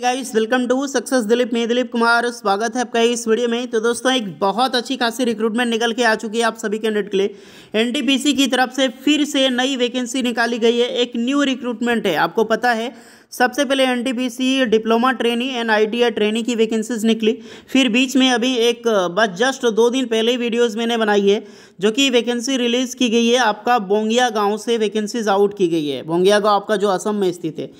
guys welcome to success Dilip मैं दिलीप कुमार स्वागत है आपका इस वीडियो में तो दोस्तों एक बहुत अच्छी खासी रिक्रूटमेंट निकल के आ चुकी है आप सभी कैंडिडेट के लिए एनटीपीसी की तरफ से फिर से नई वैकेंसी निकाली गई है एक न्यू रिक्रूटमेंट है आपको पता है सबसे पहले N diploma trainee and I trainee की वैकेंसीज निकली फिर बीच में अभी एक बस जस्ट दो दिन पहले ही वीडियोज़ मैंने बनाई है जो कि वैकेंसी रिलीज़ की गई है आपका बोंगिया गाँव से वैकेंसीज आउट की गई है बोंगिया गाँव आपका जो असम में स्थित है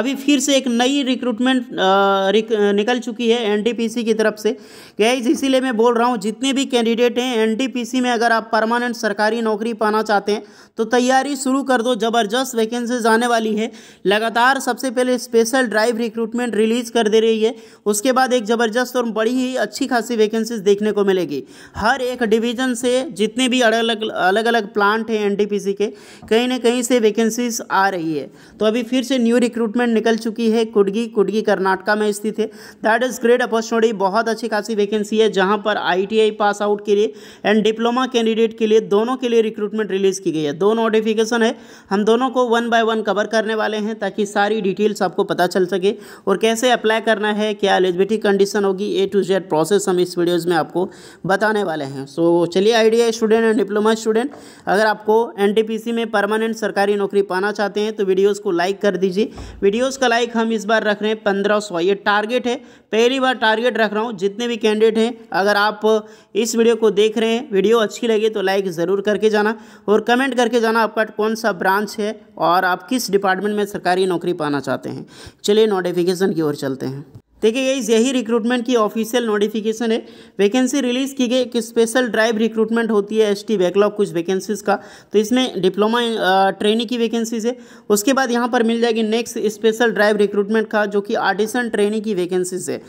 अभी फिर से एक नई रिक्रूटमेंट रिक, निकल चुकी है एन की तरफ से गैज इसीलिए मैं बोल रहा हूँ जितने भी कैंडिडेट हैं एन में अगर आप परमानेंट सरकारी नौकरी पाना चाहते हैं तो तैयारी शुरू कर दो ज़बरदस्त वैकेंसीज आने वाली है लगातार सबसे पहले लिए स्पेशल ड्राइव रिक्रूटमेंट रिलीज कर दे रही है उसके बाद एक ज़बरदस्त और बड़ी ही अच्छी खासी वैकेंसीज देखने को मिलेगी हर एक डिवीज़न से जितने भी अलग अलग अलग प्लांट हैं एन के कहीं ना कहीं से वैकेंसीज आ रही है तो अभी फिर से न्यू रिक्रूटमेंट निकल चुकी है कुडगी कुडगी कर्नाटका में स्थित है दैट इज़ ग्रेट अपॉर्चुनिटी बहुत अच्छी खासी वैकेंसी है जहाँ पर आई पास आउट के लिए एंड डिप्लोमा कैंडिडेट के लिए दोनों के लिए रिक्रूटमेंट रिलीज़ की गई है दो नोटिफिकेशन है हम दोनों को वन बाय वन कवर करने वाले हैं ताकि सारी डिटेल डिटेल्स आपको पता चल सके और कैसे अप्लाई करना है क्या एलिजिबिलिटी कंडीशन होगी ए टू जेड प्रोसेस हम इस वीडियोज़ में आपको बताने वाले हैं सो so, चलिए idea student and diploma student अगर आपको एन में परमानेंट सरकारी नौकरी पाना चाहते हैं तो वीडियोज़ को लाइक कर दीजिए वीडियोज़ का लाइक हम इस बार रख रहे हैं पंद्रह ये टारगेट है पहली बार टारगेट रख रहा हूँ जितने भी कैंडिडेट हैं अगर आप इस वीडियो को देख रहे हैं वीडियो अच्छी लगे तो लाइक ज़रूर करके जाना और कमेंट करके जाना आपका कौन सा ब्रांच है और आप किस डिपार्टमेंट में सरकारी नौकरी पाना चाहते हैं बताते हैं चलिए नोटिफिकेशन की ओर चलते हैं देखिए गाइज यही रिक्रूटमेंट की ऑफिशियल नोटिफिकेशन है वैकेंसी रिलीज़ की गई एक स्पेशल ड्राइव रिक्रूटमेंट होती है एसटी बैकलॉग कुछ वैकेंसीज़ का तो इसमें डिप्लोमा ट्रेनिंग की वैकेंसीज है उसके बाद यहाँ पर मिल जाएगी नेक्स्ट स्पेशल ड्राइव रिक्रूटमेंट का जो कि आर्टिसन ट्रेनिंग की वैकेंसीज है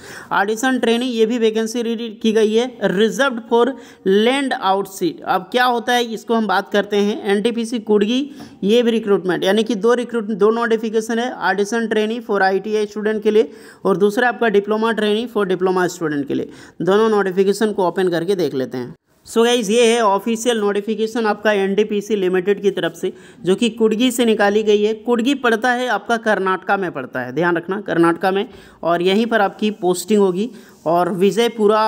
आर्टिसन ट्रेनिंग ये भी वैकेंसी की गई है रिजर्व फॉर लैंड आउटसीट अब क्या होता है इसको हम बात करते हैं एन कुड़गी ये भी रिक्रूटमेंट यानी कि दो रिक्रूट दो नोटिफिकेशन है artisan training for I student के लिए और दूसरा आपका diploma training for diploma student के लिए दोनों नोटिफिकेशन को ओपन करके देख लेते हैं सो so गाइज ये है ऑफिशियल नोटिफिकेशन आपका एनडीपीसी लिमिटेड की तरफ से जो कि कुड़गी से निकाली गई है कुड़गी पड़ता है आपका कर्नाटका में पड़ता है ध्यान रखना कर्नाटका में और यहीं पर आपकी पोस्टिंग होगी और विजयपुरा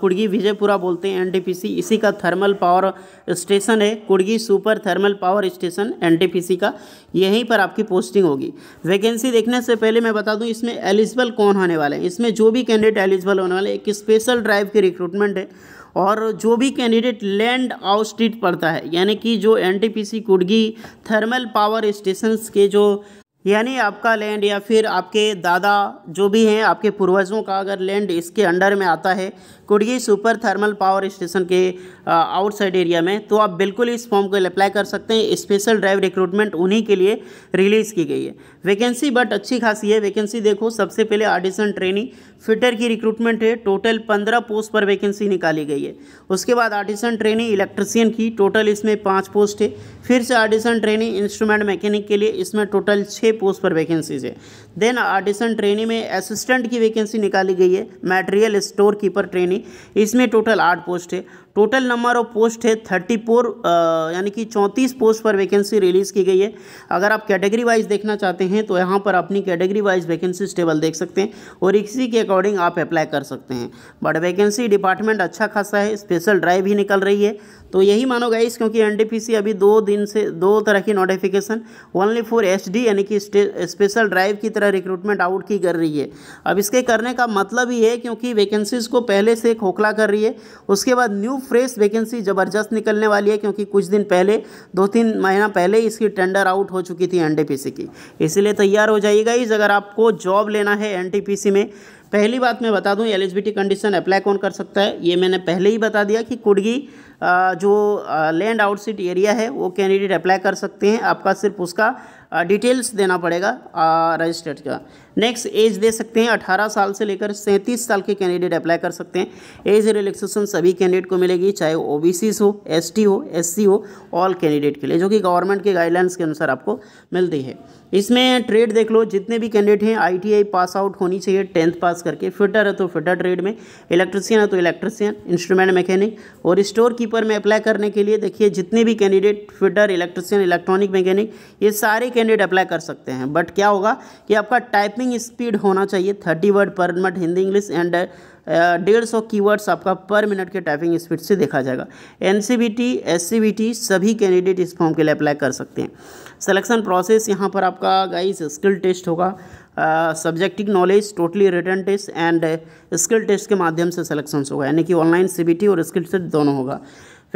कुड़गी विजयपुरा बोलते हैं एनडीपीसी इसी का थर्मल पावर स्टेशन है Kudgi super thermal power station N का यहीं पर आपकी पोस्टिंग होगी वैकेंसी देखने से पहले मैं बता दूँ इसमें एलिजिबल कौन होने वाले हैं इसमें जो भी कैंडिडेट एलिजिबल होने वाले एक स्पेशल ड्राइव की रिक्रूटमेंट है और जो भी कैंडिडेट लैंड आउटस्ट्रीट पड़ता है यानी कि जो NTPC Kudgi thermal power stations के जो यानी आपका लैंड या फिर आपके दादा जो भी हैं आपके पूर्वजों का अगर लैंड इसके अंडर में आता है Kudgi super thermal power station के आउटसाइड एरिया में तो आप बिल्कुल इस फॉर्म को अप्लाई कर सकते हैं स्पेशल ड्राइव रिक्रूटमेंट उन्हीं के लिए रिलीज़ की गई है वैकेंसी बट अच्छी खासी है वैकेंसी देखो सबसे पहले आर्टिसन ट्रेनिंग फिटर की रिक्रूटमेंट है टोटल पंद्रह पोस्ट पर वैकेंसी निकाली गई है उसके बाद आर्टिसन ट्रेनिंग इलेक्ट्रिसियन की टोटल इसमें पाँच पोस्ट है फिर से आर्टिसन ट्रेनिंग इंस्ट्रूमेंट मैकेनिक के लिए इसमें टोटल छः पोस्ट पर वैकेंसीज है देन आर्टिसन ट्रेनी में असिस्टेंट की वैकेंसी निकाली गई है मटेरियल स्टोर कीपर ट्रेनी इसमें टोटल आठ पोस्ट है टोटल नंबर ऑफ पोस्ट है थर्टी फोर यानी कि चौंतीस पोस्ट पर वैकेंसी रिलीज़ की गई है अगर आप कैटेगरी वाइज देखना चाहते हैं तो यहाँ पर अपनी कैटेगरी वाइज वैकेंसी टेबल देख सकते हैं और इसी के अकॉर्डिंग आप अप्लाई कर सकते हैं बट वैकेंसी डिपार्टमेंट अच्छा खासा है स्पेशल ड्राइव भी निकल रही है तो यही मानो गाइस क्योंकि एन अभी दो दिन से दो तरह की नोटिफिकेशन ओनली फॉर एसडी यानी कि स्पेशल ड्राइव की तरह रिक्रूटमेंट आउट की कर रही है अब इसके करने का मतलब ही है क्योंकि वैकेंसीज़ को पहले से खोखला कर रही है उसके बाद न्यू फ्रेश वैकेंसी ज़बरदस्त निकलने वाली है क्योंकि कुछ दिन पहले दो तीन महीना पहले इसकी टेंडर आउट हो चुकी थी एन की इसलिए तैयार हो जाइएगा इस अगर आपको जॉब लेना है एन में पहली बात मैं बता दूं एलिजिबिलिटी कंडीशन अप्लाई कौन कर सकता है ये मैंने पहले ही बता दिया कि कुड़गी जो लैंड आउटसीट एरिया है वो कैंडिडेट अप्लाई कर सकते हैं आपका सिर्फ उसका डिटेल्स देना पड़ेगा रजिस्टर्ड का नेक्स्ट एज दे सकते हैं 18 साल से लेकर सैंतीस साल के कैंडिडेट अप्लाई कर सकते हैं एज रिलैक्सेशन सभी कैंडिडेट को मिलेगी चाहे वो ओ हो एस हो एस हो ऑल कैंडिडेट के लिए जो कि गवर्नमेंट के गाइडलाइंस के अनुसार आपको मिलती है इसमें ट्रेड देख लो जितने भी कैंडिडेट हैं आई पास आउट होनी चाहिए टेंथ पास करके फिटर है तो फिटर ट्रेड में इलेक्ट्रिसियन है तो इलेक्ट्रिसियन इंस्ट्रूमेंट मैकेनिक और स्टोर कीपर में अप्लाई करने के लिए देखिए जितने भी candidate fitter electrician electronic mechanic ये सारे कैंडिडेट अप्लाई कर सकते हैं बट क्या होगा कि आपका टाइपिंग स्पीड होना चाहिए thirty word per minute Hindi English and uh, डेढ़ सौ की आपका पर मिनट के टाइपिंग स्पीड से देखा जाएगा N C B T S C B T सभी कैंडिडेट इस फॉर्म के लिए अप्लाई कर सकते हैं सलेक्शन प्रोसेस यहाँ पर आपका गाइस स्किल टेस्ट होगा subjective knowledge totally written test and skill test के माध्यम से सलेक्शन होगा यानी कि ऑनलाइन सी बी टी और स्किल टेस्ट दोनों होगा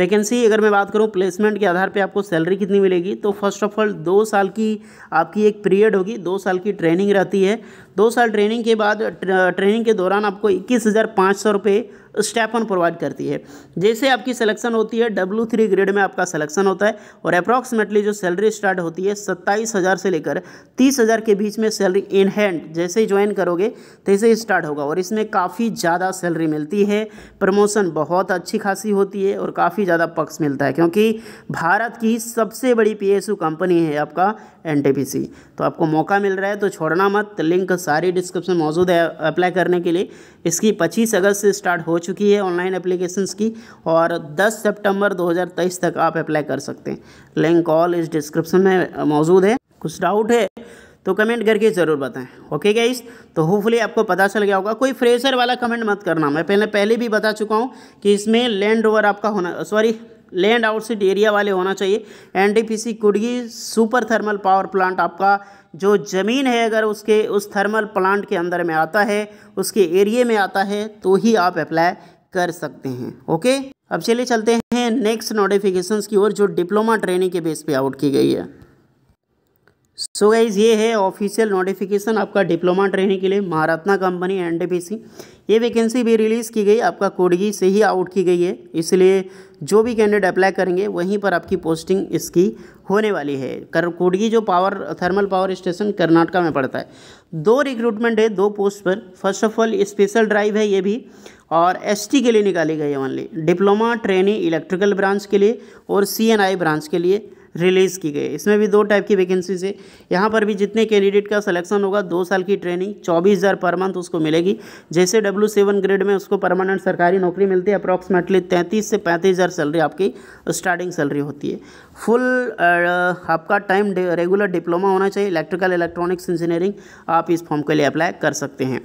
वैकेंसी अगर मैं बात करूँ प्लेसमेंट के आधार पर आपको सैलरी कितनी मिलेगी तो फर्स्ट ऑफ ऑल दो साल की आपकी एक पीरियड होगी दो साल की ट्रेनिंग रहती है दो साल ट्रेनिंग के बाद ट्रेनिंग के दौरान आपको इक्कीस हज़ार पाँच सौ रुपये स्टेपन प्रोवाइड करती है जैसे आपकी सिलेक्शन होती है डब्ल्यू थ्री ग्रेड में आपका सिलेक्शन होता है और अप्रॉक्सीमेटली जो सैलरी स्टार्ट होती है सत्ताईस हज़ार से लेकर तीस हज़ार के बीच में सैलरी इन हैंड जैसे ही ज्वाइन करोगे तैसे ही स्टार्ट होगा और इसमें काफ़ी ज़्यादा सैलरी मिलती है प्रमोशन बहुत अच्छी खासी होती है और काफ़ी ज़्यादा पक्ष मिलता है क्योंकि भारत की सबसे बड़ी पी कंपनी है आपका एन तो आपको मौका मिल रहा है तो छोड़ना मत लिंक सारी डिस्क्रिप्शन मौजूद है अप्लाई करने के लिए इसकी पच्चीस अगस्त से स्टार्ट हो चुकी है ऑनलाइन एप्लीकेशंस की और 10 सितंबर 2023 तक आप अप्लाई कर सकते हैं लिंक ऑल इस डिस्क्रिप्शन में मौजूद है कुछ डाउट है तो कमेंट करके ज़रूर बताएं ओके गाइस तो होपफुली आपको पता चल गया होगा कोई फ्रेशर वाला कमेंट मत करना मैं पहले पहले भी बता चुका हूँ कि इसमें लैंड ओवर आपका होना सॉरी लैंड आउटसाइड एरिया वाले होना चाहिए NDPC Kudgi super thermal power plant आपका जो ज़मीन है अगर उसके उस थर्मल प्लांट के अंदर में आता है उसके एरिए में आता है तो ही आप अप्लाई कर सकते हैं ओके अब चलिए चलते हैं नेक्स्ट नोटिफिकेशंस की ओर जो डिप्लोमा ट्रेनिंग के बेस पे आउट की गई है सो so गाइज ये है ऑफिशियल नोटिफिकेशन आपका डिप्लोमा ट्रेनिंग के लिए महारत्ना कंपनी एन ये वैकेंसी भी रिलीज़ की गई आपका कोडगी से ही आउट की गई है इसलिए जो भी कैंडिडेट अप्लाई करेंगे वहीं पर आपकी पोस्टिंग इसकी होने वाली है कर जो power thermal power station Karnataka में पड़ता है दो रिक्रूटमेंट है दो पोस्ट पर first of all special drive है ये भी और एसटी के लिए निकाली गई है only diploma trainee electrical branch के लिए और सीएनआई ब्रांच के लिए रिलीज़ की गई इसमें भी दो टाइप की वैकेंसीज है यहाँ पर भी जितने कैंडिडेट का सिलेक्शन होगा दो साल की ट्रेनिंग चौबीस हज़ार पर मंथ उसको मिलेगी जैसे डब्ल्यू सेवन ग्रेड में उसको परमानेंट सरकारी नौकरी मिलती है अप्रॉक्सीमेटली तैंतीस से पैंतीस हज़ार सैलरी आपकी स्टार्टिंग सैलरी होती है फुल uh, आपका टाइम रेगुलर डिप्लोमा होना चाहिए इलेक्ट्रिकल इलेक्ट्रॉनिक्स इंजीनियरिंग आप इस फॉर्म के लिए अप्लाई कर सकते हैं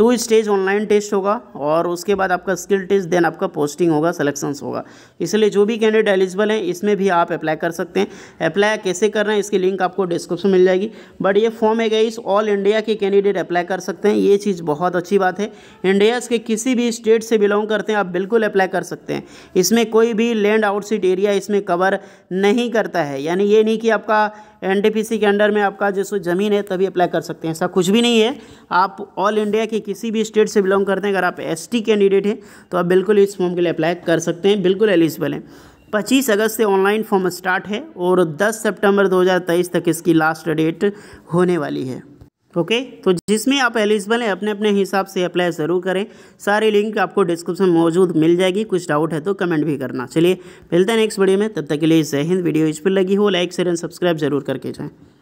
टू स्टेज ऑनलाइन टेस्ट होगा और उसके बाद आपका स्किल टेस्ट देन आपका पोस्टिंग होगा सिलेक्शंस होगा इसलिए जो भी कैंडिडेट एलिजिबल हैं इसमें भी आप अप्लाई कर सकते हैं अप्लाई कैसे करना है इसकी लिंक आपको डिस्क्रिप्शन मिल जाएगी बट ये फॉर्म है गई ऑल इंडिया के कैंडिडेट अप्लाई कर सकते हैं ये चीज़ बहुत अच्छी बात है इंडिया के किसी भी स्टेट से बिलोंग करते हैं आप बिल्कुल अप्लाई कर सकते हैं इसमें कोई भी लैंड आउटसिट एरिया इसमें कवर नहीं करता है यानी ये नहीं कि आपका एन के अंडर में आपका जैसे ज़मीन है तभी अप्लाई कर सकते हैं ऐसा कुछ भी नहीं है आप ऑल इंडिया के किसी भी स्टेट से बिलोंग करते हैं अगर आप एस कैंडिडेट हैं तो आप बिल्कुल इस फॉर्म के लिए अप्लाई कर सकते हैं बिल्कुल एलिजिबल हैं पच्चीस अगस्त से ऑनलाइन फॉर्म स्टार्ट है और दस सितंबर 2023 तक इसकी लास्ट डेट होने वाली है ओके तो जिसमें आप एलिजिबल हैं अपने अपने हिसाब से अप्लाई ज़रूर करें सारी लिंक आपको डिस्क्रिप्शन में मौजूद मिल जाएगी कुछ डाउट है तो कमेंट भी करना चलिए मिलते हैं नेक्स्ट वीडियो में तब तक के लिए जय हिंद वीडियो इस पर लगी हो लाइक शेयर एंड सब्सक्राइब जरूर करके जाएँ